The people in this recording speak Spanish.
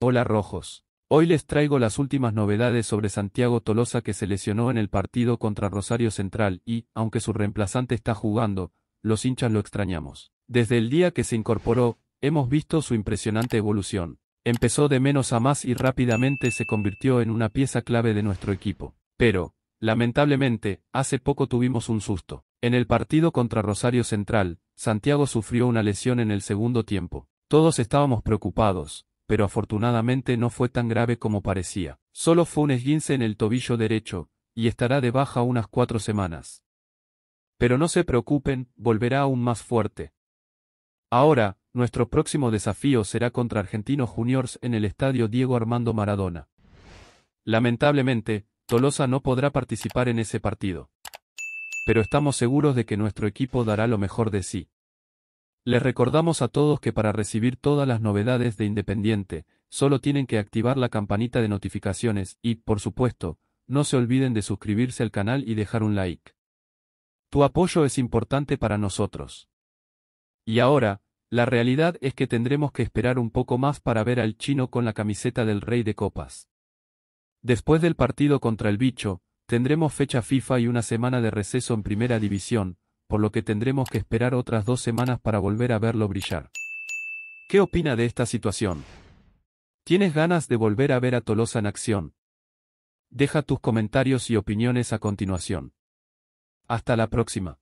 Hola Rojos. Hoy les traigo las últimas novedades sobre Santiago Tolosa que se lesionó en el partido contra Rosario Central y, aunque su reemplazante está jugando, los hinchas lo extrañamos. Desde el día que se incorporó, hemos visto su impresionante evolución. Empezó de menos a más y rápidamente se convirtió en una pieza clave de nuestro equipo. Pero, lamentablemente, hace poco tuvimos un susto. En el partido contra Rosario Central, Santiago sufrió una lesión en el segundo tiempo. Todos estábamos preocupados, pero afortunadamente no fue tan grave como parecía. Solo fue un esguince en el tobillo derecho, y estará de baja unas cuatro semanas. Pero no se preocupen, volverá aún más fuerte. Ahora, nuestro próximo desafío será contra Argentinos Juniors en el estadio Diego Armando Maradona. Lamentablemente, Tolosa no podrá participar en ese partido. Pero estamos seguros de que nuestro equipo dará lo mejor de sí. Les recordamos a todos que para recibir todas las novedades de Independiente, solo tienen que activar la campanita de notificaciones y, por supuesto, no se olviden de suscribirse al canal y dejar un like. Tu apoyo es importante para nosotros. Y ahora, la realidad es que tendremos que esperar un poco más para ver al chino con la camiseta del Rey de Copas. Después del partido contra el bicho, tendremos fecha FIFA y una semana de receso en Primera División, por lo que tendremos que esperar otras dos semanas para volver a verlo brillar. ¿Qué opina de esta situación? ¿Tienes ganas de volver a ver a Tolosa en acción? Deja tus comentarios y opiniones a continuación. Hasta la próxima.